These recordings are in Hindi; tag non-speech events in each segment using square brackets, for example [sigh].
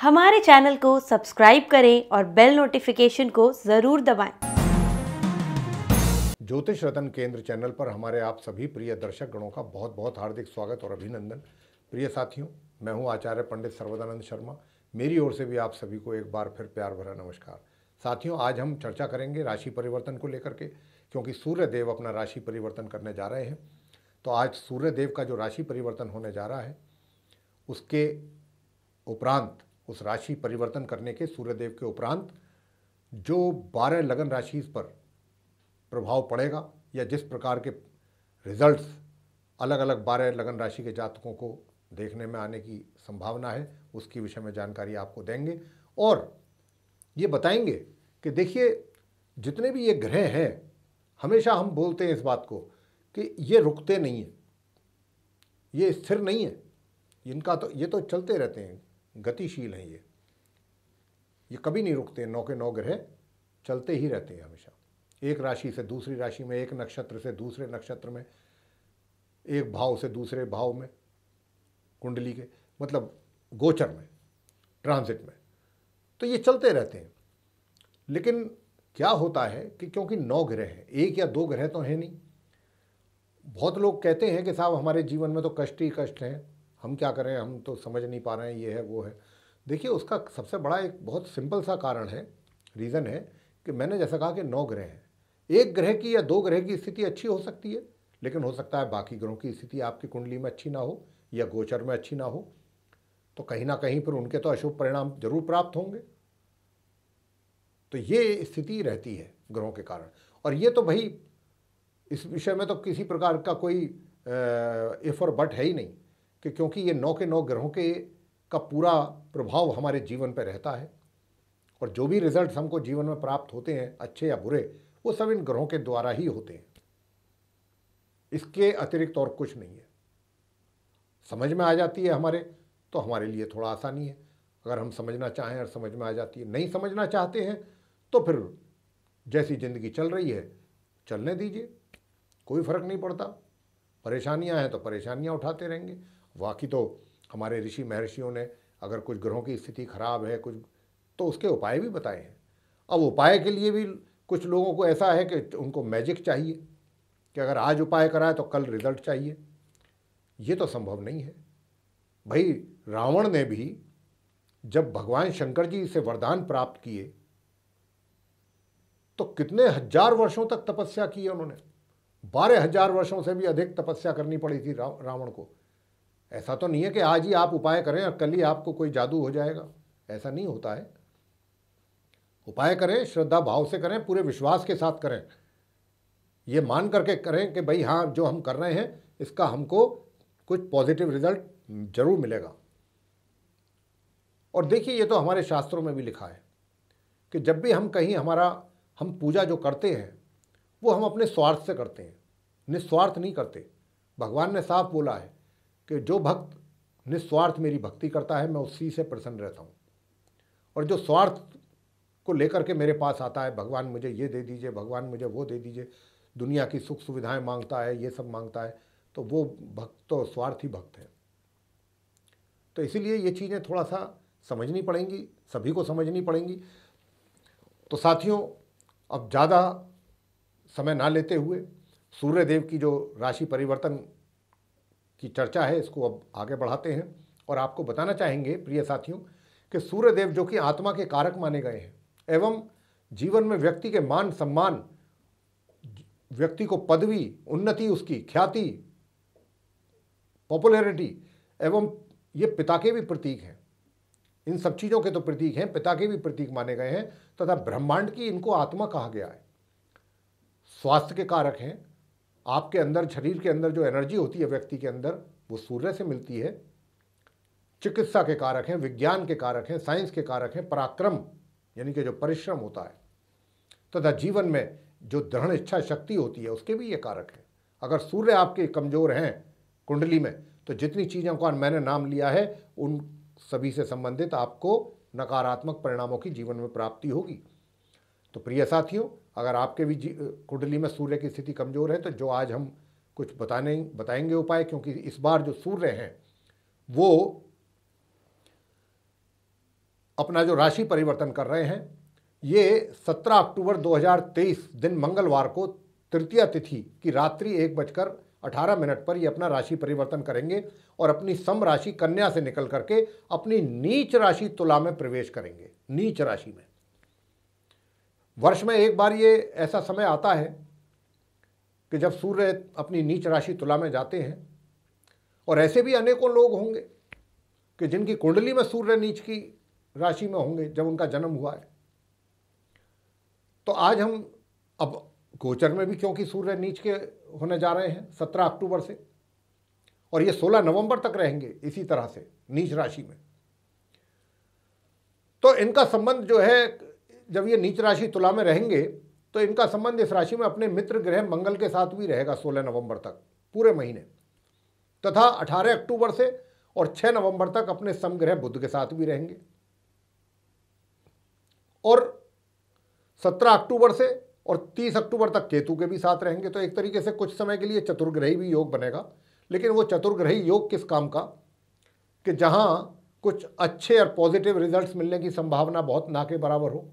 हमारे चैनल को सब्सक्राइब करें और बेल नोटिफिकेशन को जरूर दबाएं। ज्योतिष रतन केंद्र चैनल पर हमारे आप सभी प्रिय दर्शक गणों का बहुत बहुत हार्दिक स्वागत और अभिनंदन प्रिय साथियों मैं हूं आचार्य पंडित सर्वदानंद शर्मा मेरी ओर से भी आप सभी को एक बार फिर प्यार भरा नमस्कार साथियों आज हम चर्चा करेंगे राशि परिवर्तन को लेकर के क्योंकि सूर्य देव अपना राशि परिवर्तन करने जा रहे हैं तो आज सूर्य देव का जो राशि परिवर्तन होने जा रहा है उसके उपरांत उस राशि परिवर्तन करने के सूर्यदेव के उपरांत जो बारह लगन राशि पर प्रभाव पड़ेगा या जिस प्रकार के रिजल्ट्स अलग अलग बारह लगन राशि के जातकों को देखने में आने की संभावना है उसकी विषय में जानकारी आपको देंगे और ये बताएंगे कि देखिए जितने भी ये ग्रह हैं हमेशा हम बोलते हैं इस बात को कि ये रुकते नहीं हैं ये स्थिर नहीं है इनका तो ये तो चलते रहते हैं गतिशील हैं ये ये कभी नहीं रुकते नौ के नौ ग्रह चलते ही रहते हैं हमेशा एक राशि से दूसरी राशि में एक नक्षत्र से दूसरे नक्षत्र में एक भाव से दूसरे भाव में कुंडली के मतलब गोचर में ट्रांजिट में तो ये चलते रहते हैं लेकिन क्या होता है कि क्योंकि नौ ग्रह हैं एक या दो ग्रह तो हैं नहीं बहुत लोग कहते हैं कि साहब हमारे जीवन में तो कष्ट ही कष्ट हैं हम क्या करें हम तो समझ नहीं पा रहे हैं ये है वो है देखिए उसका सबसे बड़ा एक बहुत सिंपल सा कारण है रीज़न है कि मैंने जैसा कहा कि नौ ग्रह हैं एक ग्रह की या दो ग्रह की स्थिति अच्छी हो सकती है लेकिन हो सकता है बाकी ग्रहों की स्थिति आपकी कुंडली में अच्छी ना हो या गोचर में अच्छी ना हो तो कहीं ना कहीं फिर उनके तो अशुभ परिणाम जरूर प्राप्त होंगे तो ये स्थिति रहती है ग्रहों के कारण और ये तो भाई इस विषय में तो किसी प्रकार का कोई इफ़ और बट है ही नहीं कि क्योंकि ये नौ के नौ ग्रहों के का पूरा प्रभाव हमारे जीवन पर रहता है और जो भी रिजल्ट हमको जीवन में प्राप्त होते हैं अच्छे या बुरे वो सब इन ग्रहों के द्वारा ही होते हैं इसके अतिरिक्त और कुछ नहीं है समझ में आ जाती है हमारे तो हमारे लिए थोड़ा आसानी है अगर हम समझना चाहें और समझ में आ जाती है नहीं समझना चाहते हैं तो फिर जैसी ज़िंदगी चल रही है चलने दीजिए कोई फ़र्क नहीं पड़ता परेशानियां हैं तो परेशानियां उठाते रहेंगे वाकई तो हमारे ऋषि महर्षियों ने अगर कुछ ग्रहों की स्थिति खराब है कुछ तो उसके उपाय भी बताए हैं अब उपाय के लिए भी कुछ लोगों को ऐसा है कि उनको मैजिक चाहिए कि अगर आज उपाय कराए तो कल रिजल्ट चाहिए ये तो संभव नहीं है भाई रावण ने भी जब भगवान शंकर जी से वरदान प्राप्त किए तो कितने हजार वर्षों तक तपस्या की है उन्होंने बारह हजार वर्षों से भी अधिक तपस्या करनी पड़ी थी रावण को ऐसा तो नहीं है कि आज ही आप उपाय करें और कल ही आपको कोई जादू हो जाएगा ऐसा नहीं होता है उपाय करें श्रद्धा भाव से करें पूरे विश्वास के साथ करें ये मान करके करें कि भाई हाँ जो हम कर रहे हैं इसका हमको कुछ पॉजिटिव रिजल्ट जरूर मिलेगा और देखिए ये तो हमारे शास्त्रों में भी लिखा है कि जब भी हम कहीं हमारा हम पूजा जो करते हैं वो हम अपने स्वार्थ से करते हैं निस्वार्थ नहीं करते भगवान ने साफ बोला है कि जो भक्त निस्वार्थ मेरी भक्ति करता है मैं उसी से प्रसन्न रहता हूँ और जो स्वार्थ को लेकर के मेरे पास आता है भगवान मुझे ये दे दीजिए भगवान मुझे वो दे दीजिए दुनिया की सुख सुविधाएं मांगता है ये सब मांगता है तो वो भक्त तो स्वार्थी भक्त है तो इसीलिए ये चीज़ें थोड़ा सा समझनी पड़ेंगी सभी को समझनी पड़ेंगी तो साथियों अब ज़्यादा समय ना लेते हुए सूर्यदेव की जो राशि परिवर्तन की चर्चा है इसको अब आगे बढ़ाते हैं और आपको बताना चाहेंगे प्रिय साथियों कि सूर्यदेव जो कि आत्मा के कारक माने गए हैं एवं जीवन में व्यक्ति के मान सम्मान व्यक्ति को पदवी उन्नति उसकी ख्याति पॉपुलैरिटी एवं ये पिता के भी प्रतीक हैं इन सब चीज़ों के तो प्रतीक हैं पिता के भी प्रतीक माने गए हैं तथा ब्रह्मांड की इनको आत्मा कहा गया है स्वास्थ्य के कारक हैं आपके अंदर शरीर के अंदर जो एनर्जी होती है व्यक्ति के अंदर वो सूर्य से मिलती है चिकित्सा के कारक हैं विज्ञान के कारक हैं साइंस के कारक हैं पराक्रम यानी कि जो परिश्रम होता है तथा तो जीवन में जो दृढ़ इच्छा शक्ति होती है उसके भी ये कारक हैं अगर सूर्य आपके कमज़ोर हैं कुंडली में तो जितनी चीज़ों का मैंने नाम लिया है उन सभी से संबंधित आपको नकारात्मक परिणामों की जीवन में प्राप्ति होगी तो प्रिय साथियों अगर आपके भी कुंडली में सूर्य की स्थिति कमज़ोर है तो जो आज हम कुछ बताने बताएंगे उपाय क्योंकि इस बार जो सूर्य हैं वो अपना जो राशि परिवर्तन कर रहे हैं ये 17 अक्टूबर 2023 दिन मंगलवार को तृतीय तिथि की रात्रि एक बजकर अठारह मिनट पर ये अपना राशि परिवर्तन करेंगे और अपनी सम राशि कन्या से निकल करके अपनी नीच राशि तुला में प्रवेश करेंगे नीच राशि में वर्ष में एक बार ये ऐसा समय आता है कि जब सूर्य अपनी नीच राशि तुला में जाते हैं और ऐसे भी अनेकों लोग होंगे कि जिनकी कुंडली में सूर्य नीच की राशि में होंगे जब उनका जन्म हुआ है तो आज हम अब गोचर में भी क्योंकि सूर्य नीच के होने जा रहे हैं सत्रह अक्टूबर से और ये सोलह नवंबर तक रहेंगे इसी तरह से नीच राशि में तो इनका संबंध जो है जब ये नीच राशि तुला में रहेंगे तो इनका संबंध इस राशि में अपने मित्र ग्रह मंगल के साथ भी रहेगा 16 नवंबर तक पूरे महीने तथा 18 अक्टूबर से और 6 नवंबर तक अपने समग्रह बुद्ध के साथ भी रहेंगे और 17 अक्टूबर से और 30 अक्टूबर तक केतु के भी साथ रहेंगे तो एक तरीके से कुछ समय के लिए चतुर्ग्रही भी योग बनेगा लेकिन वो चतुर्ग्रही योग किस काम का कि जहाँ कुछ अच्छे और पॉजिटिव रिजल्ट्स मिलने की संभावना बहुत ना के बराबर हो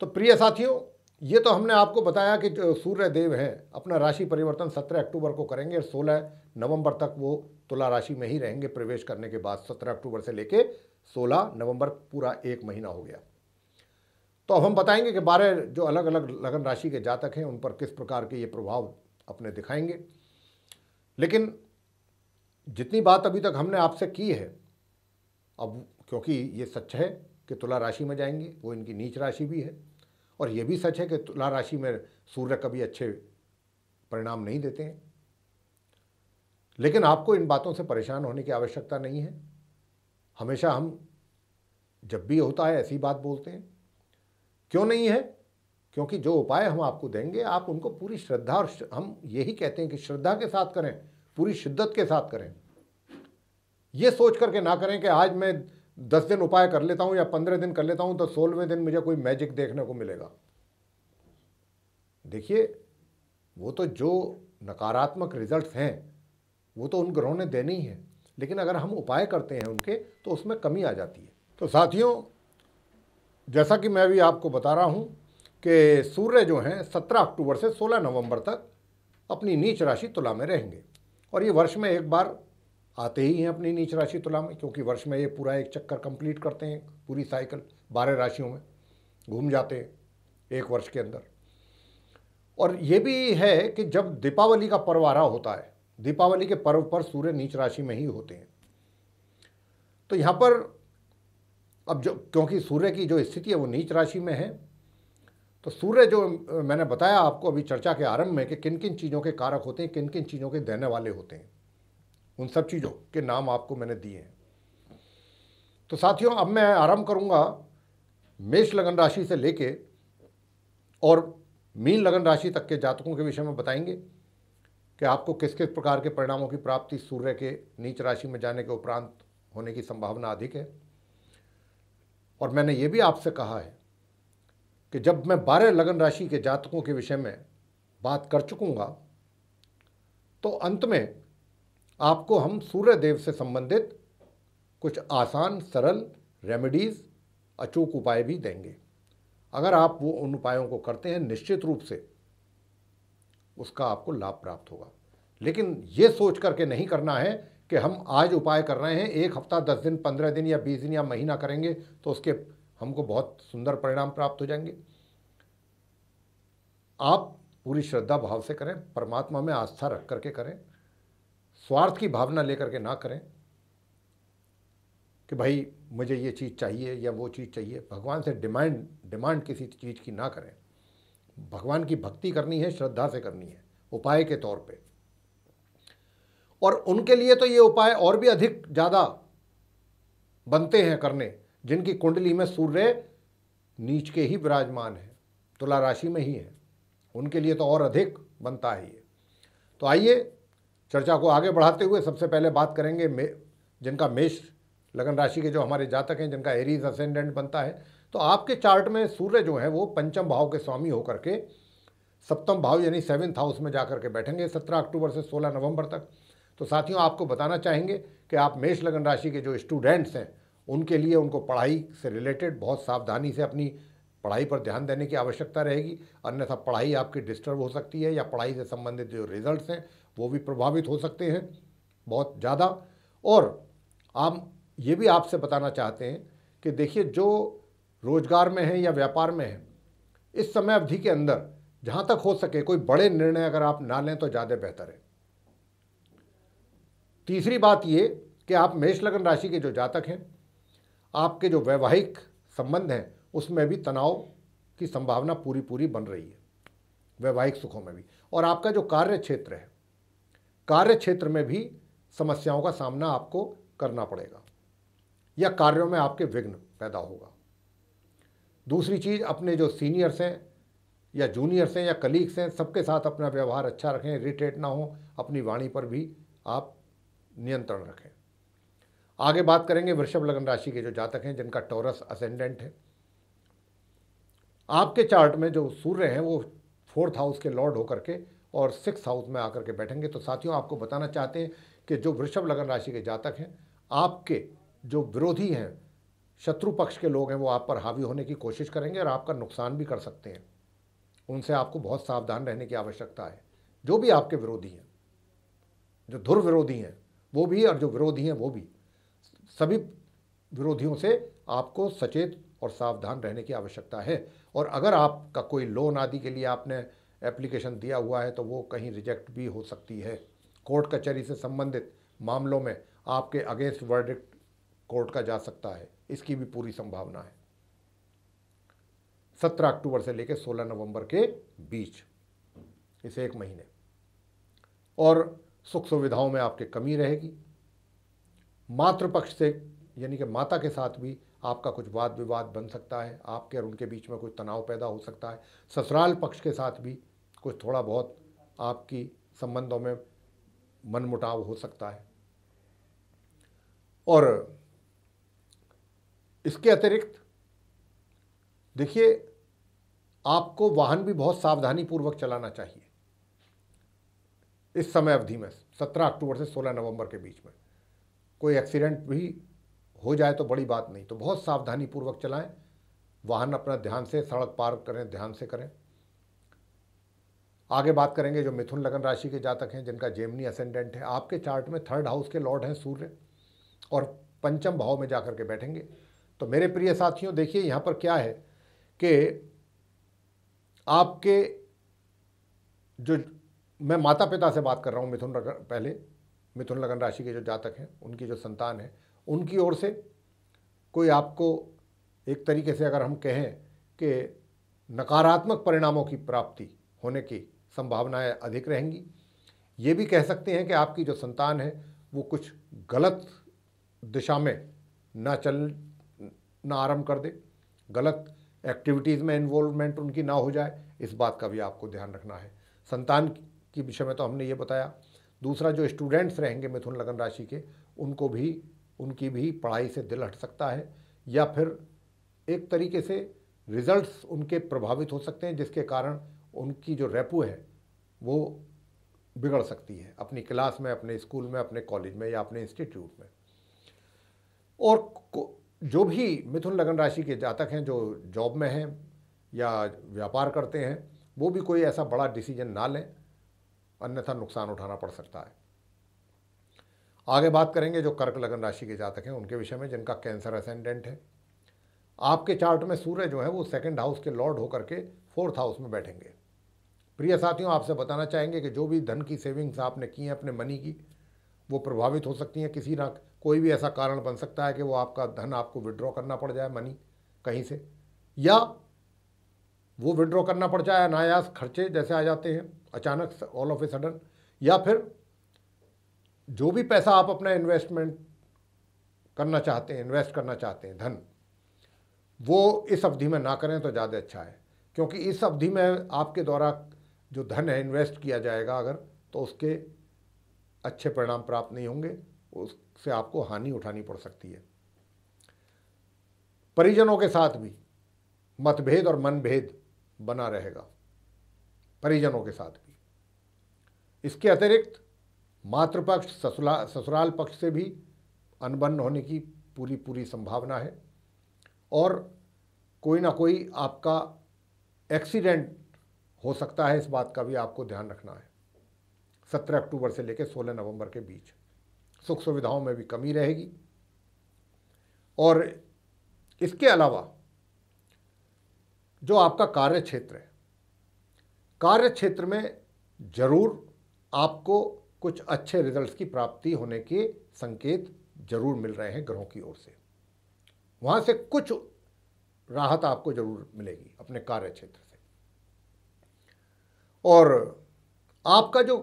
तो प्रिय साथियों ये तो हमने आपको बताया कि जो सूर्य देव हैं अपना राशि परिवर्तन 17 अक्टूबर को करेंगे और 16 नवंबर तक वो तुला राशि में ही रहेंगे प्रवेश करने के बाद 17 अक्टूबर से लेके 16 नवंबर पूरा एक महीना हो गया तो अब हम बताएंगे कि बारह जो अलग अलग लगन राशि के जातक हैं उन पर किस प्रकार के ये प्रभाव अपने दिखाएंगे लेकिन जितनी बात अभी तक हमने आपसे की है अब क्योंकि ये सच है कि तुला राशि में जाएंगे वो इनकी नीच राशि भी है और ये भी सच है कि तुला राशि में सूर्य कभी अच्छे परिणाम नहीं देते हैं लेकिन आपको इन बातों से परेशान होने की आवश्यकता नहीं है हमेशा हम जब भी होता है ऐसी बात बोलते हैं क्यों नहीं है क्योंकि जो उपाय हम आपको देंगे आप उनको पूरी श्रद्धा और हम यही कहते हैं कि श्रद्धा के साथ करें पूरी शिद्दत के साथ करें यह सोच करके ना करें कि आज मैं दस दिन उपाय कर लेता हूँ या पंद्रह दिन कर लेता हूँ तो सोलहवें दिन मुझे कोई मैजिक देखने को मिलेगा देखिए वो तो जो नकारात्मक रिजल्ट्स हैं वो तो उन ग्रहों ने देने ही हैं लेकिन अगर हम उपाय करते हैं उनके तो उसमें कमी आ जाती है तो साथियों जैसा कि मैं भी आपको बता रहा हूँ कि सूर्य जो हैं सत्रह अक्टूबर से सोलह नवम्बर तक अपनी नीच राशि तुला में रहेंगे और ये वर्ष में एक बार आते ही हैं अपनी नीच राशि तुला में क्योंकि वर्ष में ये पूरा एक चक्कर कंप्लीट करते हैं पूरी साइकिल बारह राशियों में घूम जाते हैं एक वर्ष के अंदर और ये भी है कि जब दीपावली का पर्व आ रहा होता है दीपावली के पर्व पर सूर्य नीच राशि में ही होते हैं तो यहाँ पर अब जो क्योंकि सूर्य की जो स्थिति है वो नीच राशि में है तो सूर्य जो मैंने बताया आपको अभी चर्चा के आरंभ में कि किन किन चीज़ों के कारक होते हैं किन किन चीज़ों के देने वाले होते हैं उन सब चीज़ों के नाम आपको मैंने दिए हैं तो साथियों अब मैं आरंभ करूंगा मेष लगन राशि से लेके और मीन लगन राशि तक के जातकों के विषय में बताएंगे कि आपको किस किस प्रकार के परिणामों की प्राप्ति सूर्य के नीच राशि में जाने के उपरांत होने की संभावना अधिक है और मैंने ये भी आपसे कहा है कि जब मैं बारह लगन राशि के जातकों के विषय में बात कर चुकूँगा तो अंत में आपको हम सूर्य देव से संबंधित कुछ आसान सरल रेमेडीज़ अचूक उपाय भी देंगे अगर आप वो उन उपायों को करते हैं निश्चित रूप से उसका आपको लाभ प्राप्त होगा लेकिन ये सोच करके नहीं करना है कि हम आज उपाय कर रहे हैं एक हफ्ता दस दिन पंद्रह दिन या बीस दिन या महीना करेंगे तो उसके हमको बहुत सुंदर परिणाम प्राप्त हो जाएंगे आप पूरी श्रद्धा भाव से करें परमात्मा में आस्था रख करके करें स्वार्थ की भावना लेकर के ना करें कि भाई मुझे ये चीज़ चाहिए या वो चीज़ चाहिए भगवान से डिमांड डिमांड किसी चीज़ की ना करें भगवान की भक्ति करनी है श्रद्धा से करनी है उपाय के तौर पे और उनके लिए तो ये उपाय और भी अधिक ज़्यादा बनते हैं करने जिनकी कुंडली में सूर्य नीच के ही विराजमान है तुला राशि में ही है उनके लिए तो और अधिक बनता है ये तो आइए चर्चा को आगे बढ़ाते हुए सबसे पहले बात करेंगे मे जिनका मेष लगन राशि के जो हमारे जातक हैं जिनका एरीज असेंडेंट बनता है तो आपके चार्ट में सूर्य जो है वो पंचम भाव के स्वामी होकर के सप्तम भाव यानी सेवन्थ हाउस में जा करके बैठेंगे सत्रह अक्टूबर से सोलह नवंबर तक तो साथियों आपको बताना चाहेंगे कि आप मेष लगन राशि के जो स्टूडेंट्स हैं उनके लिए उनको पढ़ाई से रिलेटेड बहुत सावधानी से अपनी पढ़ाई पर ध्यान देने की आवश्यकता रहेगी अन्यथा पढ़ाई आपकी डिस्टर्ब हो सकती है या पढ़ाई से संबंधित जो रिजल्ट्स हैं वो भी प्रभावित हो सकते हैं बहुत ज़्यादा और आप ये भी आपसे बताना चाहते हैं कि देखिए जो रोजगार में है या व्यापार में है इस समय अवधि के अंदर जहाँ तक हो सके कोई बड़े निर्णय अगर आप ना लें तो ज़्यादा बेहतर है तीसरी बात ये कि आप मेष लगन राशि के जो जातक हैं आपके जो वैवाहिक संबंध हैं उसमें भी तनाव की संभावना पूरी पूरी बन रही है वैवाहिक सुखों में भी और आपका जो कार्य क्षेत्र है कार्य क्षेत्र में भी समस्याओं का सामना आपको करना पड़ेगा या कार्यों में आपके विघ्न पैदा होगा दूसरी चीज़ अपने जो सीनियर्स हैं या जूनियर्स हैं या कलीग्स हैं सबके साथ अपना व्यवहार अच्छा रखें इरीटेट ना हो अपनी वाणी पर भी आप नियंत्रण रखें आगे बात करेंगे वृषभ लगन राशि के जो जातक हैं जिनका टॉरस असेंडेंट है आपके चार्ट में जो सूर्य हैं वो फोर्थ हाउस के लॉर्ड होकर के और सिक्स हाउस में आकर के बैठेंगे तो साथियों आपको बताना चाहते हैं कि जो वृषभ लगन राशि के जातक हैं आपके जो विरोधी हैं शत्रु पक्ष के लोग हैं वो आप पर हावी होने की कोशिश करेंगे और आपका नुकसान भी कर सकते हैं उनसे आपको बहुत सावधान रहने की आवश्यकता है जो भी आपके विरोधी हैं जो धुर विरोधी हैं वो भी और जो विरोधी हैं वो भी सभी विरोधियों से आपको सचेत और सावधान रहने की आवश्यकता है और अगर आपका कोई लोन आदि के लिए आपने एप्लीकेशन दिया हुआ है तो वो कहीं रिजेक्ट भी हो सकती है कोर्ट कचहरी से संबंधित मामलों में आपके अगेंस्ट वर्डिक्ट कोर्ट का जा सकता है इसकी भी पूरी संभावना है सत्रह अक्टूबर से लेकर सोलह नवंबर के बीच इस एक महीने और सुख सुविधाओं में आपके कमी रहेगी मातृपक्ष से यानी कि माता के साथ भी आपका कुछ वाद विवाद बन सकता है आपके और उनके बीच में कोई तनाव पैदा हो सकता है ससुराल पक्ष के साथ भी कुछ थोड़ा बहुत आपकी संबंधों में मनमुटाव हो सकता है और इसके अतिरिक्त देखिए आपको वाहन भी बहुत सावधानी पूर्वक चलाना चाहिए इस समय अवधि में 17 अक्टूबर से 16 नवंबर के बीच में कोई एक्सीडेंट भी हो जाए तो बड़ी बात नहीं तो बहुत सावधानी पूर्वक चलाएं वाहन अपना ध्यान से सड़क पार करें ध्यान से करें आगे बात करेंगे जो मिथुन लगन राशि के जातक हैं जिनका जेमनी असेंडेंट है आपके चार्ट में थर्ड हाउस के लॉर्ड हैं सूर्य और पंचम भाव में जा कर के बैठेंगे तो मेरे प्रिय साथियों देखिए यहाँ पर क्या है कि आपके जो मैं माता पिता से बात कर रहा हूँ मिथुन लगन पहले मिथुन लगन राशि के जो जातक हैं उनकी जो संतान है उनकी ओर से कोई आपको एक तरीके से अगर हम कहें कि नकारात्मक परिणामों की प्राप्ति होने की संभावनाएं अधिक रहेंगी ये भी कह सकते हैं कि आपकी जो संतान है वो कुछ गलत दिशा में ना चल ना आरंभ कर दे गलत एक्टिविटीज़ में इन्वॉल्वमेंट उनकी ना हो जाए इस बात का भी आपको ध्यान रखना है संतान की विषय में तो हमने ये बताया दूसरा जो स्टूडेंट्स रहेंगे मिथुन लगन राशि के उनको भी उनकी भी पढ़ाई से दिल हट सकता है या फिर एक तरीके से रिजल्ट्स उनके प्रभावित हो सकते हैं जिसके कारण उनकी जो रेपो है वो बिगड़ सकती है अपनी क्लास में अपने स्कूल में अपने कॉलेज में या अपने इंस्टीट्यूट में और जो भी मिथुन लगन राशि के जातक हैं जो जॉब में हैं या व्यापार करते हैं वो भी कोई ऐसा बड़ा डिसीजन ना लें अन्यथा नुकसान उठाना पड़ सकता है आगे बात करेंगे जो कर्क लगन राशि के जातक हैं उनके विषय में जिनका कैंसर असेंडेंट है आपके चार्ट में सूर्य जो है वो सेकंड हाउस के लॉर्ड होकर के फोर्थ हाउस में बैठेंगे प्रिय साथियों आपसे बताना चाहेंगे कि जो भी धन की सेविंग्स आपने की हैं अपने मनी की वो प्रभावित हो सकती हैं किसी ना कोई भी ऐसा कारण बन सकता है कि वो आपका धन आपको विड्रॉ करना पड़ जाए मनी कहीं से या वो विड्रॉ करना पड़ जाए अनायास खर्चे जैसे आ जाते हैं अचानक ऑल ऑफ ए सडन या फिर जो भी पैसा आप अपना इन्वेस्टमेंट करना चाहते हैं इन्वेस्ट करना चाहते हैं धन वो इस अवधि में ना करें तो ज़्यादा अच्छा है क्योंकि इस अवधि में आपके द्वारा जो धन है इन्वेस्ट किया जाएगा अगर तो उसके अच्छे परिणाम प्राप्त नहीं होंगे उससे आपको हानि उठानी पड़ सकती है परिजनों के साथ भी मतभेद और मनभेद बना रहेगा परिजनों के साथ भी इसके अतिरिक्त मातृपक्ष ससुरा ससुराल पक्ष से भी अनबन होने की पूरी पूरी संभावना है और कोई ना कोई आपका एक्सीडेंट हो सकता है इस बात का भी आपको ध्यान रखना है सत्रह अक्टूबर से लेकर सोलह नवंबर के बीच सुख सुविधाओं में भी कमी रहेगी और इसके अलावा जो आपका कार्य क्षेत्र है कार्य क्षेत्र में ज़रूर आपको कुछ अच्छे रिजल्ट्स की प्राप्ति होने के संकेत जरूर मिल रहे हैं ग्रहों की ओर से वहां से कुछ राहत आपको जरूर मिलेगी अपने कार्य क्षेत्र से और आपका जो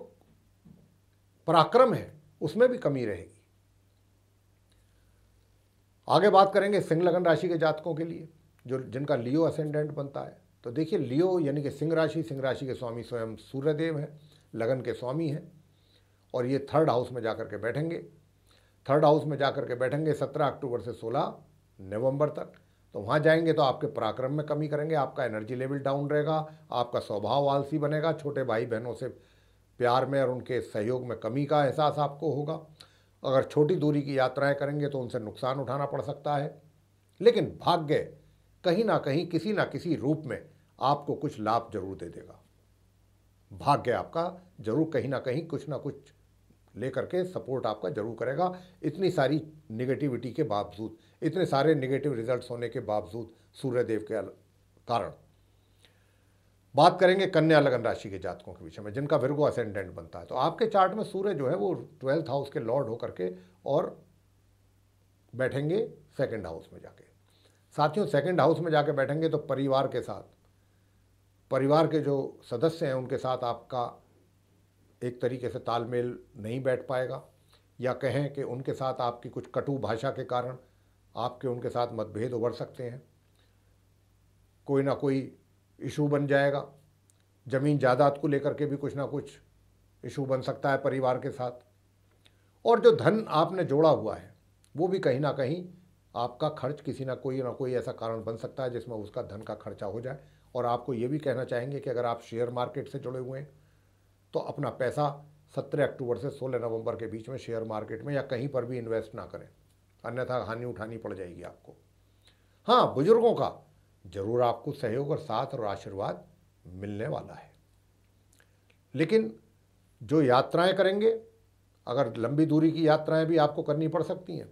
पराक्रम है उसमें भी कमी रहेगी आगे बात करेंगे सिंह लगन राशि के जातकों के लिए जो जिनका लियो असेंडेंट बनता है तो देखिए लियो यानी कि सिंह राशि सिंह राशि के स्वामी स्वयं सूर्यदेव हैं लगन के स्वामी हैं और ये थर्ड हाउस में जाकर के बैठेंगे थर्ड हाउस में जाकर के बैठेंगे सत्रह अक्टूबर से सोलह नवंबर तक तो वहाँ जाएंगे तो आपके पराक्रम में कमी करेंगे आपका एनर्जी लेवल डाउन रहेगा आपका स्वभाव आलसी बनेगा छोटे भाई बहनों से प्यार में और उनके सहयोग में कमी का एहसास आपको होगा अगर छोटी दूरी की यात्राएं करेंगे तो उनसे नुकसान उठाना पड़ सकता है लेकिन भाग्य कहीं ना कहीं किसी ना किसी रूप में आपको कुछ लाभ जरूर दे देगा भाग्य आपका जरूर कहीं ना कहीं कुछ ना कुछ लेकर के सपोर्ट आपका जरूर करेगा इतनी सारी निगेटिविटी के बावजूद इतने सारे निगेटिव रिजल्ट्स होने के बावजूद सूर्यदेव के कारण बात करेंगे कन्या लगन राशि के जातकों के विषय में जिनका विरगो असेंडेंट बनता है तो आपके चार्ट में सूर्य जो है वो ट्वेल्थ हाउस के लॉर्ड होकर के और बैठेंगे सेकेंड हाउस में जाके साथियों सेकेंड हाउस में जाके बैठेंगे तो परिवार के साथ परिवार के जो सदस्य हैं उनके साथ आपका एक तरीके से तालमेल नहीं बैठ पाएगा या कहें कि उनके साथ आपकी कुछ कटु भाषा के कारण आपके उनके साथ मतभेद उभर सकते हैं कोई ना कोई इशू बन जाएगा ज़मीन जायदाद को लेकर के भी कुछ ना कुछ इशू बन सकता है परिवार के साथ और जो धन आपने जोड़ा हुआ है वो भी कहीं ना कहीं आपका खर्च किसी ना कोई ना कोई ऐसा कारण बन सकता है जिसमें उसका धन का खर्चा हो जाए और आपको ये भी कहना चाहेंगे कि अगर आप शेयर मार्केट से जुड़े हुए हैं तो अपना पैसा 17 अक्टूबर से 16 नवंबर के बीच में शेयर मार्केट में या कहीं पर भी इन्वेस्ट ना करें अन्यथा हानि उठानी पड़ जाएगी आपको हाँ बुजुर्गों का जरूर आपको सहयोग और साथ और आशीर्वाद मिलने वाला है लेकिन जो यात्राएं करेंगे अगर लंबी दूरी की यात्राएं भी आपको करनी पड़ सकती हैं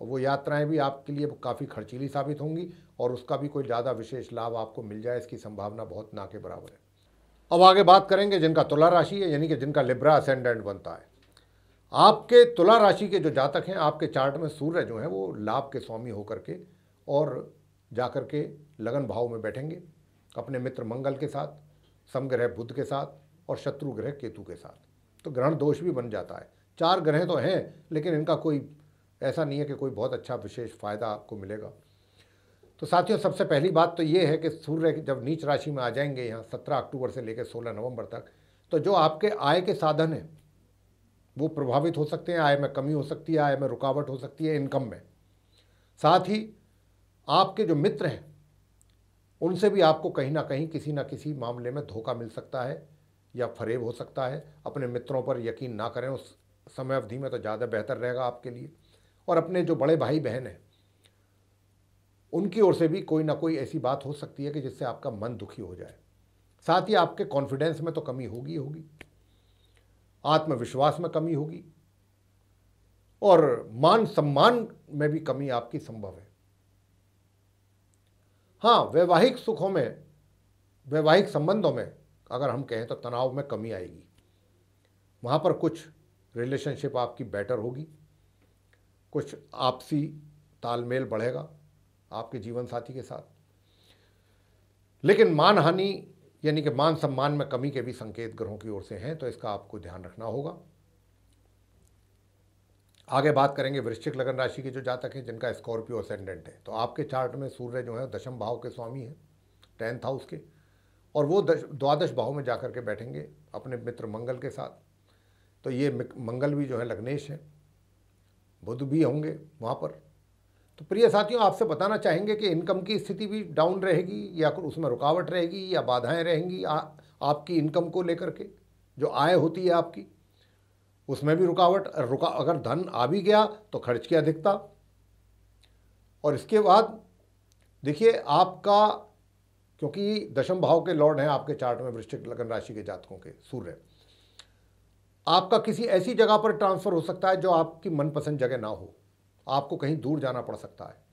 और वो यात्राएं भी आपके लिए काफ़ी खर्चीली साबित होंगी और उसका भी कोई ज़्यादा विशेष लाभ आपको मिल जाए इसकी संभावना बहुत ना के बराबर है अब आगे बात करेंगे जिनका तुला राशि है यानी कि जिनका लिब्रा असेंडेंट बनता है आपके तुला राशि के जो जातक हैं आपके चार्ट में सूर्य जो है वो लाभ के स्वामी होकर के और जाकर के लगन भाव में बैठेंगे अपने मित्र मंगल के साथ समग्रह बुद्ध के साथ और शत्रु ग्रह केतु के साथ तो ग्रहण दोष भी बन जाता है चार ग्रह तो हैं लेकिन इनका कोई ऐसा नहीं है कि कोई बहुत अच्छा विशेष फ़ायदा आपको मिलेगा तो साथियों सबसे पहली बात तो ये है कि सूर्य जब नीच राशि में आ जाएंगे यहाँ सत्रह अक्टूबर से लेकर सोलह नवंबर तक तो जो आपके आय के साधन हैं वो प्रभावित हो सकते हैं आय में कमी हो सकती है आय में रुकावट हो सकती है इनकम में साथ ही आपके जो मित्र हैं उनसे भी आपको कहीं ना कहीं किसी ना किसी मामले में धोखा मिल सकता है या फरेब हो सकता है अपने मित्रों पर यकीन ना करें उस समय अवधि में तो ज़्यादा बेहतर रहेगा आपके लिए और अपने जो बड़े भाई बहन हैं उनकी ओर से भी कोई ना कोई ऐसी बात हो सकती है कि जिससे आपका मन दुखी हो जाए साथ ही आपके कॉन्फिडेंस में तो कमी होगी होगी आत्मविश्वास में कमी होगी और मान सम्मान में भी कमी आपकी संभव है हाँ वैवाहिक सुखों में वैवाहिक संबंधों में अगर हम कहें तो तनाव में कमी आएगी वहाँ पर कुछ रिलेशनशिप आपकी बेटर होगी कुछ आपसी तालमेल बढ़ेगा आपके जीवन साथी के साथ लेकिन मान हानि यानी कि मान सम्मान में कमी के भी संकेत ग्रहों की ओर से हैं तो इसका आपको ध्यान रखना होगा आगे बात करेंगे वृश्चिक लगन राशि के जो जातक हैं जिनका स्कॉर्पियो असेंडेंट है तो आपके चार्ट में सूर्य जो है दशम भाव के स्वामी हैं टेंथ हाउस के और वो द्वादश भाव में जाकर के बैठेंगे अपने मित्र मंगल के साथ तो ये मंगल भी जो है लग्नेश है बुध भी होंगे वहाँ पर तो प्रिय साथियों आपसे बताना चाहेंगे कि इनकम की स्थिति भी डाउन रहेगी या उसमें रुकावट रहेगी या बाधाएं रहेंगी आ, आपकी इनकम को लेकर के जो आय होती है आपकी उसमें भी रुकावट रुका अगर धन आ भी गया तो खर्च की अधिकता और इसके बाद देखिए आपका क्योंकि दशम भाव के लॉर्ड हैं आपके चार्ट में वृश्चिक लगन राशि के जातकों के सूर्य आपका किसी ऐसी जगह पर ट्रांसफ़र हो सकता है जो आपकी मनपसंद जगह ना हो आपको कहीं दूर जाना पड़ सकता है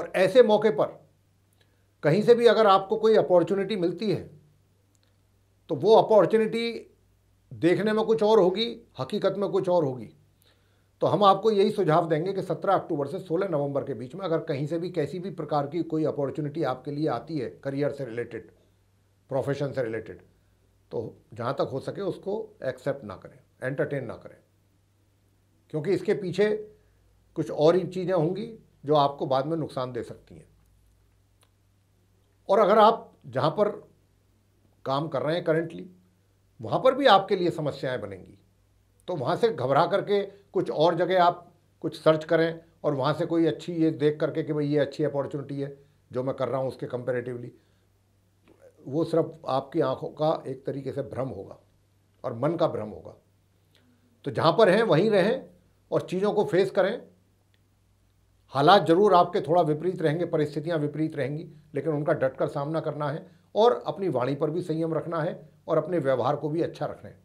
और ऐसे मौके पर कहीं से भी अगर आपको कोई अपॉर्चुनिटी मिलती है तो वो अपॉर्चुनिटी देखने में कुछ और होगी हकीकत में कुछ और होगी तो हम आपको यही सुझाव देंगे कि 17 अक्टूबर से 16 नवंबर के बीच में अगर कहीं से भी कैसी भी प्रकार की कोई अपॉर्चुनिटी आपके लिए आती है करियर से रिलेटेड प्रोफेशन से रिलेटेड तो जहाँ तक हो सके उसको एक्सेप्ट ना करें एंटरटेन ना करें क्योंकि इसके पीछे कुछ और ही चीज़ें होंगी जो आपको बाद में नुकसान दे सकती हैं और अगर आप जहाँ पर काम कर रहे हैं करेंटली वहाँ पर भी आपके लिए समस्याएं बनेंगी तो वहाँ से घबरा करके कुछ और जगह आप कुछ सर्च करें और वहाँ से कोई अच्छी ये देख करके कि भाई ये अच्छी अपॉर्चुनिटी है जो मैं कर रहा हूँ उसके कंपेरेटिवली वो सिर्फ आपकी आंखों का एक तरीके से भ्रम होगा और मन का भ्रम होगा तो जहाँ पर हैं वहीं रहें और चीज़ों को फेस करें हालात जरूर आपके थोड़ा विपरीत रहेंगे परिस्थितियां विपरीत रहेंगी लेकिन उनका डट कर सामना करना है और अपनी वाणी पर भी संयम रखना है और अपने व्यवहार को भी अच्छा रखना है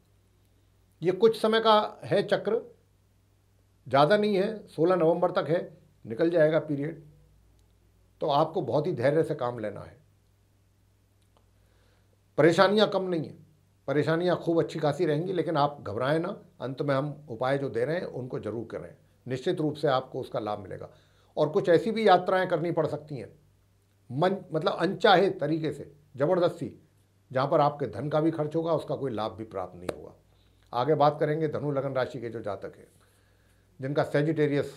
ये कुछ समय का है चक्र ज़्यादा नहीं है 16 नवंबर तक है निकल जाएगा पीरियड तो आपको बहुत ही धैर्य से काम लेना है परेशानियां कम नहीं है परेशानियाँ खूब अच्छी खासी रहेंगी लेकिन आप घबराएं ना अंत में हम उपाय जो दे रहे हैं उनको जरूर करें निश्चित रूप से आपको उसका लाभ मिलेगा और कुछ ऐसी भी यात्राएं करनी पड़ सकती हैं मन मतलब अनचाहे तरीके से ज़बरदस्ती जहाँ पर आपके धन का भी खर्च होगा उसका कोई लाभ भी प्राप्त नहीं होगा आगे बात करेंगे धनु लगन राशि के जो जातक हैं जिनका सेजिटेरियस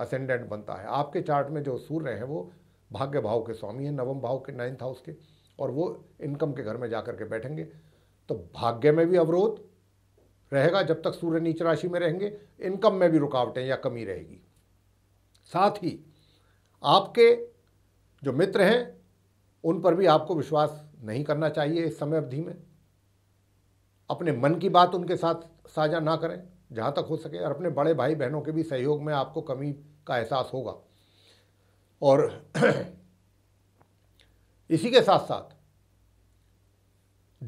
असेंडेंट बनता है आपके चार्ट में जो सूर्य हैं वो भाग्य भाव के स्वामी हैं नवम भाव के नाइन्थ हाउस के और वो इनकम के घर में जा के बैठेंगे तो भाग्य में भी अवरोध रहेगा जब तक सूर्य नीच राशि में रहेंगे इनकम में भी रुकावटें या कमी रहेगी साथ ही आपके जो मित्र हैं उन पर भी आपको विश्वास नहीं करना चाहिए इस समय अवधि में अपने मन की बात उनके साथ साझा ना करें जहाँ तक हो सके और अपने बड़े भाई बहनों के भी सहयोग में आपको कमी का एहसास होगा और [clears throat] इसी के साथ साथ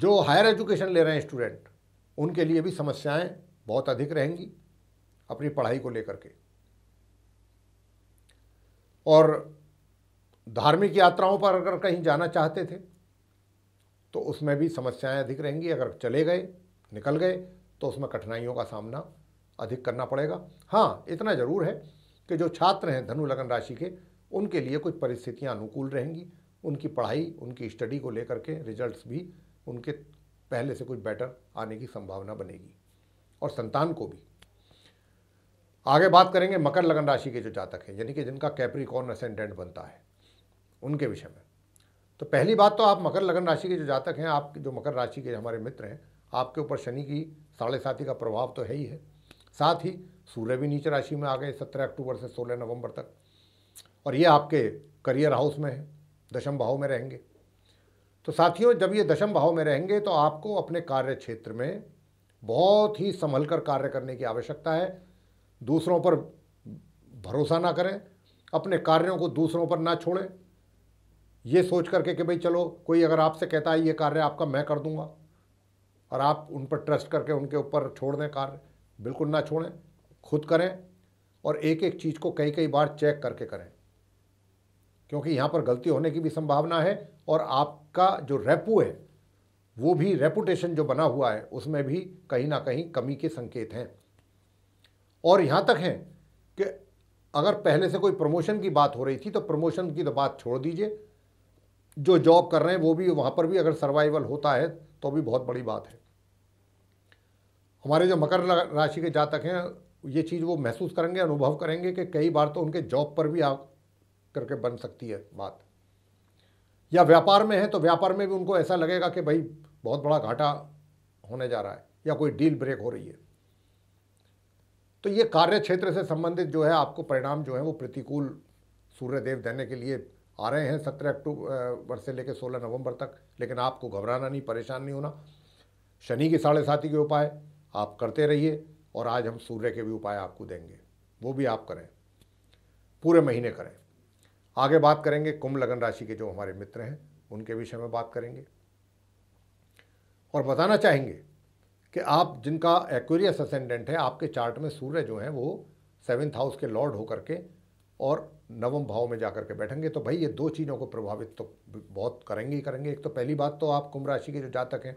जो हायर एजुकेशन ले रहे हैं स्टूडेंट उनके लिए भी समस्याएं बहुत अधिक रहेंगी अपनी पढ़ाई को लेकर के और धार्मिक यात्राओं पर अगर कहीं जाना चाहते थे तो उसमें भी समस्याएं अधिक रहेंगी अगर चले गए निकल गए तो उसमें कठिनाइयों का सामना अधिक करना पड़ेगा हाँ इतना ज़रूर है कि जो छात्र हैं धनु लगन राशि के उनके लिए कुछ परिस्थितियाँ अनुकूल रहेंगी उनकी पढ़ाई उनकी स्टडी को लेकर के रिजल्ट्स भी उनके पहले से कुछ बेटर आने की संभावना बनेगी और संतान को भी आगे बात करेंगे मकर लगन राशि के जो जातक हैं यानी कि जिनका कैप्रिकॉर्न असेंडेंट बनता है उनके विषय में तो पहली बात तो आप मकर लगन राशि के जो जातक हैं आप जो मकर राशि के हमारे मित्र हैं आपके ऊपर शनि की साढ़े साथी का प्रभाव तो है ही है साथ ही सूर्य भी नीचे राशि में आ गए सत्रह अक्टूबर से सोलह नवंबर तक और ये आपके करियर हाउस में है दशम भाव में रहेंगे तो साथियों जब ये दशम भाव में रहेंगे तो आपको अपने कार्य क्षेत्र में बहुत ही संभल कर कार्य करने की आवश्यकता है दूसरों पर भरोसा ना करें अपने कार्यों को दूसरों पर ना छोड़ें ये सोच करके कि भाई चलो कोई अगर आपसे कहता है ये कार्य आपका मैं कर दूंगा और आप उन पर ट्रस्ट करके उनके ऊपर छोड़ दें कार्य बिल्कुल ना छोड़ें खुद करें और एक एक चीज़ को कई कई बार चेक करके करें क्योंकि यहाँ पर गलती होने की भी संभावना है और आपका जो रेपो है वो भी रेपुटेशन जो बना हुआ है उसमें भी कहीं ना कहीं कमी के संकेत हैं और यहाँ तक है कि अगर पहले से कोई प्रमोशन की बात हो रही थी तो प्रमोशन की तो बात छोड़ दीजिए जो जॉब कर रहे हैं वो भी वहाँ पर भी अगर सर्वाइवल होता है तो भी बहुत बड़ी बात है हमारे जो मकर राशि के जातक हैं ये चीज़ वो महसूस करेंगे अनुभव करेंगे कि कई बार तो उनके जॉब पर भी आ करके बन सकती है बात या व्यापार में है तो व्यापार में भी उनको ऐसा लगेगा कि भाई बहुत बड़ा घाटा होने जा रहा है या कोई डील ब्रेक हो रही है तो ये कार्य क्षेत्र से संबंधित जो है आपको परिणाम जो है वो प्रतिकूल सूर्यदेव देने के लिए आ रहे हैं सत्रह अक्टूबर से लेकर सोलह नवंबर तक लेकिन आपको घबराना नहीं परेशान नहीं होना शनि के साढ़े साथी के उपाय आप करते रहिए और आज हम सूर्य के भी उपाय आपको देंगे वो भी आप करें पूरे महीने करें आगे बात करेंगे कुंभ लगन राशि के जो हमारे मित्र हैं उनके विषय में बात करेंगे और बताना चाहेंगे कि आप जिनका एक्वेरियस असेंडेंट है आपके चार्ट में सूर्य जो है वो सेवन्थ हाउस के लॉर्ड होकर के और नवम भाव में जा कर के बैठेंगे तो भाई ये दो चीज़ों को प्रभावित तो बहुत करेंगे ही करेंगे एक तो पहली बात तो आप कुंभ राशि के जो जातक हैं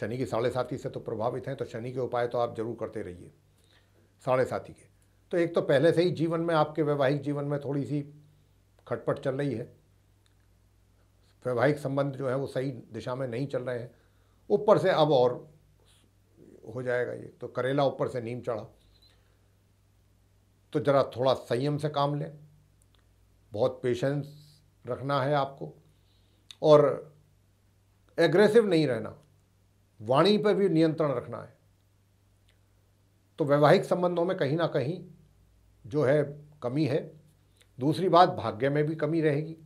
शनि की साढ़े साथी से तो प्रभावित हैं तो शनि के उपाय तो आप जरूर करते रहिए साढ़े साथी के तो एक तो पहले से ही जीवन में आपके वैवाहिक जीवन में थोड़ी सी खटपट चल रही है वैवाहिक संबंध जो है वो सही दिशा में नहीं चल रहे हैं ऊपर से अब और हो जाएगा ये तो करेला ऊपर से नीम चढ़ा तो ज़रा थोड़ा संयम से काम लें बहुत पेशेंस रखना है आपको और एग्रेसिव नहीं रहना वाणी पर भी नियंत्रण रखना है तो वैवाहिक संबंधों में कहीं ना कहीं जो है कमी है दूसरी बात भाग्य में भी कमी रहेगी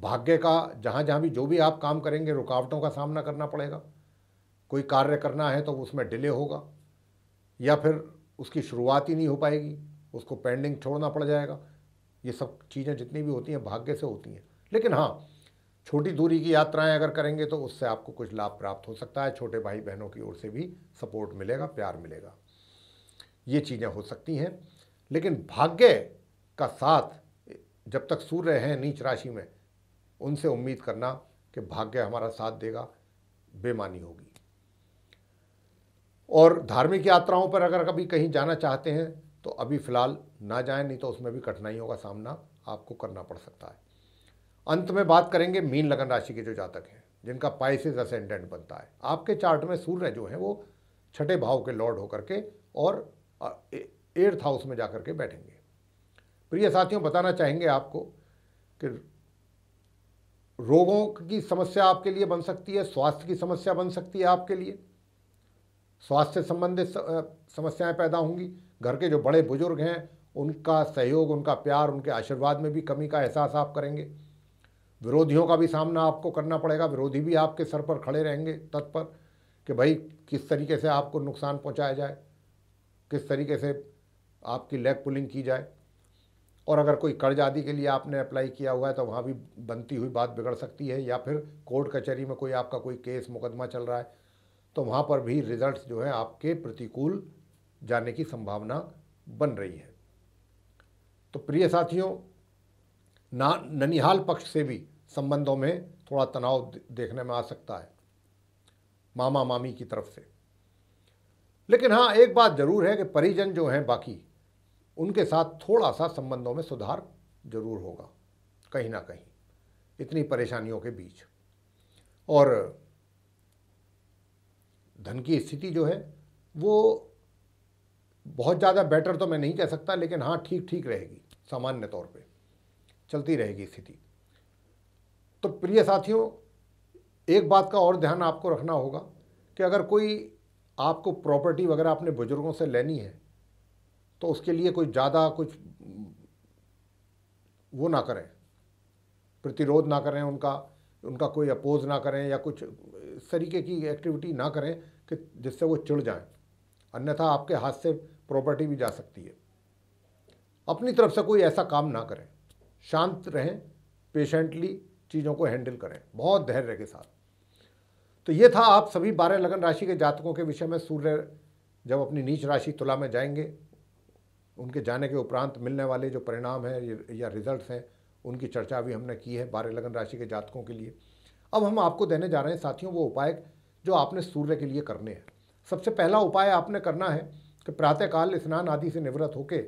भाग्य का जहाँ जहाँ भी जो भी आप काम करेंगे रुकावटों का सामना करना पड़ेगा कोई कार्य करना है तो उसमें डिले होगा या फिर उसकी शुरुआत ही नहीं हो पाएगी उसको पेंडिंग छोड़ना पड़ जाएगा ये सब चीज़ें जितनी भी होती हैं भाग्य से होती हैं लेकिन हाँ छोटी दूरी की यात्राएं अगर करेंगे तो उससे आपको कुछ लाभ प्राप्त हो सकता है छोटे भाई बहनों की ओर से भी सपोर्ट मिलेगा प्यार मिलेगा ये चीज़ें हो सकती हैं लेकिन भाग्य का साथ जब तक सूर्य हैं नीच राशि में उनसे उम्मीद करना कि भाग्य हमारा साथ देगा बेमानी होगी और धार्मिक यात्राओं पर अगर कभी कहीं जाना चाहते हैं तो अभी फ़िलहाल ना जाएं नहीं तो उसमें भी कठिनाइयों का सामना आपको करना पड़ सकता है अंत में बात करेंगे मीन लगन राशि के जो जातक हैं जिनका पाइसिस असेंडेंट बनता है आपके चार्ट में सूर्य जो हैं वो छठे भाव के लॉर्ड होकर के और एर्थ हाउस में जा कर के बैठेंगे प्रिय साथियों बताना चाहेंगे आपको कि रोगों की समस्या आपके लिए बन सकती है स्वास्थ्य की समस्या बन सकती है आपके लिए स्वास्थ्य संबंधित समस्याएं पैदा होंगी घर के जो बड़े बुजुर्ग हैं उनका सहयोग उनका प्यार उनके आशीर्वाद में भी कमी का एहसास आप करेंगे विरोधियों का भी सामना आपको करना पड़ेगा विरोधी भी आपके सर पर खड़े रहेंगे तत्पर कि भाई किस तरीके से आपको नुकसान पहुंचाया जाए किस तरीके से आपकी लेग पुलिंग की जाए और अगर कोई कर्ज आदि के लिए आपने अप्लाई किया हुआ है तो वहाँ भी बनती हुई बात बिगड़ सकती है या फिर कोर्ट कचहरी में कोई आपका कोई केस मुकदमा चल रहा है तो वहाँ पर भी रिजल्ट्स जो है आपके प्रतिकूल जाने की संभावना बन रही है तो प्रिय साथियों ना ननिहाल पक्ष से भी संबंधों में थोड़ा तनाव देखने में आ सकता है मामा मामी की तरफ से लेकिन हाँ एक बात ज़रूर है कि परिजन जो हैं बाकी उनके साथ थोड़ा सा संबंधों में सुधार ज़रूर होगा कहीं ना कहीं इतनी परेशानियों के बीच और धन की स्थिति जो है वो बहुत ज़्यादा बेटर तो मैं नहीं कह सकता लेकिन हाँ ठीक ठीक रहेगी सामान्य तौर पे चलती रहेगी स्थिति तो प्रिय साथियों एक बात का और ध्यान आपको रखना होगा कि अगर कोई आपको प्रॉपर्टी वगैरह अपने बुज़ुर्गों से लेनी है तो उसके लिए कोई ज़्यादा कुछ वो ना करें प्रतिरोध ना करें उनका उनका कोई अपोज ना करें या कुछ इस तरीके की एक्टिविटी ना करें कि जिससे वो चिड़ जाएं अन्यथा आपके हाथ से प्रॉपर्टी भी जा सकती है अपनी तरफ से कोई ऐसा काम ना करें शांत रहें पेशेंटली चीज़ों को हैंडल करें बहुत धैर्य के साथ तो ये था आप सभी बारह लगन राशि के जातकों के विषय में सूर्य जब अपनी नीच राशि तुला में जाएंगे उनके जाने के उपरांत मिलने वाले जो परिणाम हैं या रिजल्ट्स हैं उनकी चर्चा भी हमने की है बारह लगन राशि के जातकों के लिए अब हम आपको देने जा रहे हैं साथियों वो उपाय जो आपने सूर्य के लिए करने हैं सबसे पहला उपाय आपने करना है कि प्रातःकाल स्नान आदि से निवृत्त होकर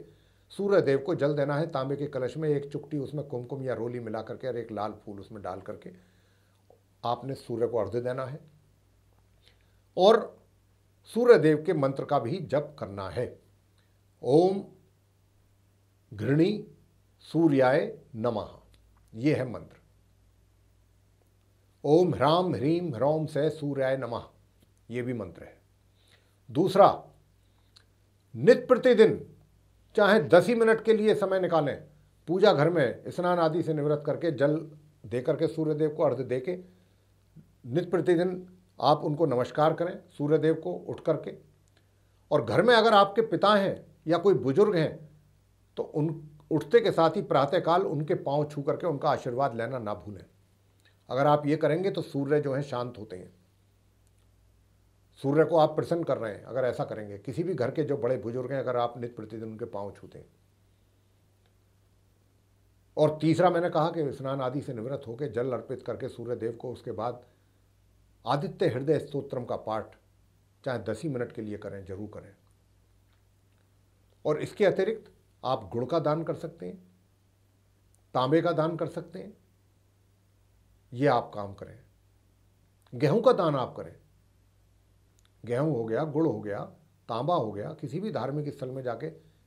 सूर्य देव को जल देना है तांबे के कलश में एक चुकटी उसमें कुमकुम या रोली मिला करके और एक लाल फूल उसमें डाल करके आपने सूर्य को अर्ध देना है और सूर्य देव के मंत्र का भी जप करना है ओम घृणी सूर्याय नमः ये है मंत्र ओम ह्राम ह्रीम ह्रौम से सूर्याय नमः ये भी मंत्र है दूसरा नित प्रतिदिन चाहे दस ही मिनट के लिए समय निकालें पूजा घर में स्नान आदि से निवृत्त करके जल दे करके सूर्यदेव को अर्ध दे के नित प्रतिदिन आप उनको नमस्कार करें सूर्यदेव को उठ करके और घर में अगर आपके पिता हैं या कोई बुजुर्ग हैं तो उन उठते के साथ ही प्रातःकाल उनके पांव छू करके उनका आशीर्वाद लेना ना भूलें अगर आप ये करेंगे तो सूर्य जो है शांत होते हैं सूर्य को आप प्रसन्न कर रहे हैं अगर ऐसा करेंगे किसी भी घर के जो बड़े बुजुर्ग हैं अगर आप नित्य प्रतिदिन उनके पाँव छूते हैं और तीसरा मैंने कहा कि स्नान आदि से निवृत्त होकर जल अर्पित करके सूर्य देव को उसके बाद आदित्य हृदय स्तोत्रम का पाठ चाहे दस ही मिनट के लिए करें जरूर करें और इसके अतिरिक्त आप गुड़ का दान कर सकते हैं तांबे का दान कर सकते हैं ये आप काम करें गेहूं का दान आप करें गेहूं हो गया गुड़ हो गया तांबा हो गया किसी भी धार्मिक स्थल में जाके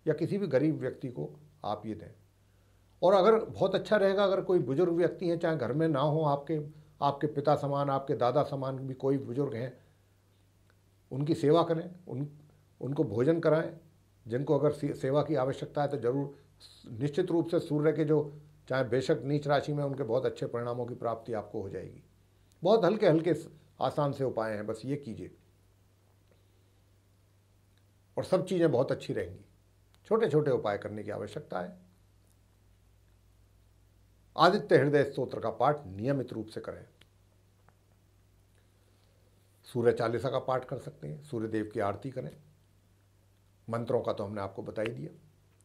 या किसी भी गरीब व्यक्ति को आप ये दें और अगर बहुत अच्छा रहेगा अगर कोई बुज़ुर्ग व्यक्ति हैं चाहे घर में ना हो आपके आपके पिता समान आपके दादा समान भी कोई बुज़ुर्ग हैं उनकी सेवा करें उन उनको भोजन कराएं जिनको अगर सेवा की आवश्यकता है तो ज़रूर निश्चित रूप से सूर्य के जो चाहे बेशक नीच राशि में उनके बहुत अच्छे परिणामों की प्राप्ति आपको हो जाएगी बहुत हल्के हल्के आसान से उपाय हैं बस ये कीजिए और सब चीज़ें बहुत अच्छी रहेंगी छोटे छोटे उपाय करने की आवश्यकता है आदित्य हृदय स्त्रोत्र का पाठ नियमित रूप से करें सूर्य चालीसा का पाठ कर सकते हैं सूर्यदेव की आरती करें मंत्रों का तो हमने आपको बता ही दिया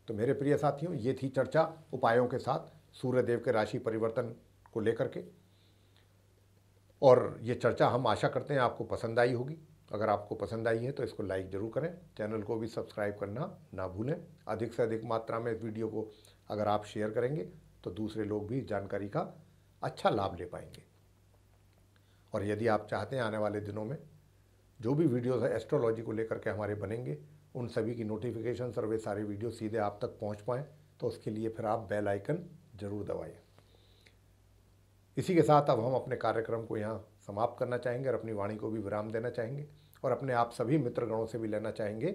तो मेरे प्रिय साथियों ये थी चर्चा उपायों के साथ सूर्य देव के राशि परिवर्तन को लेकर के और ये चर्चा हम आशा करते हैं आपको पसंद आई होगी अगर आपको पसंद आई है तो इसको लाइक ज़रूर करें चैनल को भी सब्सक्राइब करना ना भूलें अधिक से अधिक मात्रा में इस वीडियो को अगर आप शेयर करेंगे तो दूसरे लोग भी जानकारी का अच्छा लाभ ले पाएंगे और यदि आप चाहते हैं आने वाले दिनों में जो भी वीडियोज़ है एस्ट्रोलॉजी को लेकर के हमारे बनेंगे उन सभी की नोटिफिकेशन सर्वे सारे वीडियो सीधे आप तक पहुंच पाएँ तो उसके लिए फिर आप बेल आइकन ज़रूर दबाइए इसी के साथ अब हम अपने कार्यक्रम को यहाँ समाप्त करना चाहेंगे और अपनी वाणी को भी विराम देना चाहेंगे और अपने आप सभी मित्रगणों से भी लेना चाहेंगे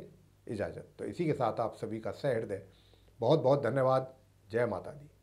इजाज़त तो इसी के साथ आप सभी का सहृदय बहुत बहुत धन्यवाद जय माता दी